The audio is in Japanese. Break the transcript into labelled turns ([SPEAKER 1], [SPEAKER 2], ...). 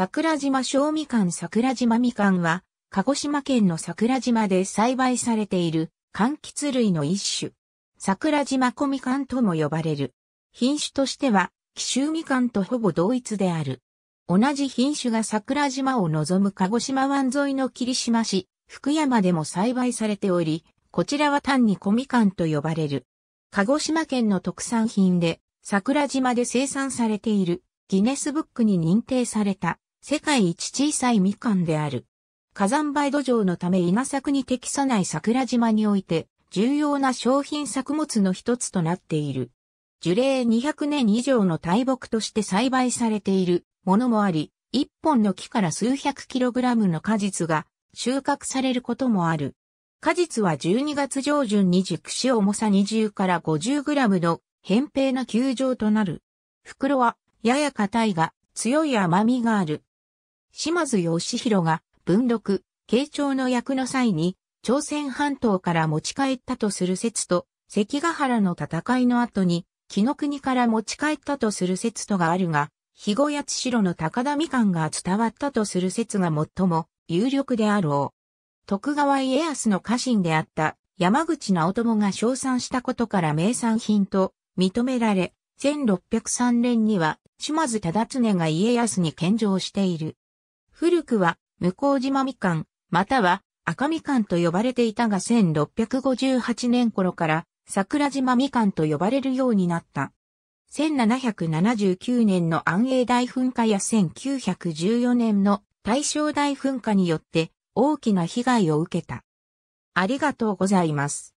[SPEAKER 1] 桜島小みかん桜島みかんは、鹿児島県の桜島で栽培されている柑橘類の一種。桜島小みかんとも呼ばれる。品種としては、紀州みかんとほぼ同一である。同じ品種が桜島を望む鹿児島湾沿いの霧島市、福山でも栽培されており、こちらは単に小みかんと呼ばれる。鹿児島県の特産品で、桜島で生産されているギネスブックに認定された世界一小さいみかんである。火山灰土壌のため稲作に適さない桜島において、重要な商品作物の一つとなっている。樹齢200年以上の大木として栽培されているものもあり、一本の木から数百キログラムの果実が収穫されることもある。果実は12月上旬に熟し重さ20から50グラムの扁平な球状となる。袋はやや硬いが強い甘みがある。島津義弘が文禄、慶長の役の際に、朝鮮半島から持ち帰ったとする説と、関ヶ原の戦いの後に、木の国から持ち帰ったとする説とがあるが、肥後八代の高田みかんが伝わったとする説が最も有力であろう。徳川家康の家臣であった山口直友が称賛したことから名産品と認められ、1603年には島津忠常が家康に献上している。古くは、向島みかん、または赤みかんと呼ばれていたが1658年頃から桜島みかんと呼ばれるようになった。1779年の安永大噴火や1914年の大正大噴火によって大きな被害を受けた。ありがとうございます。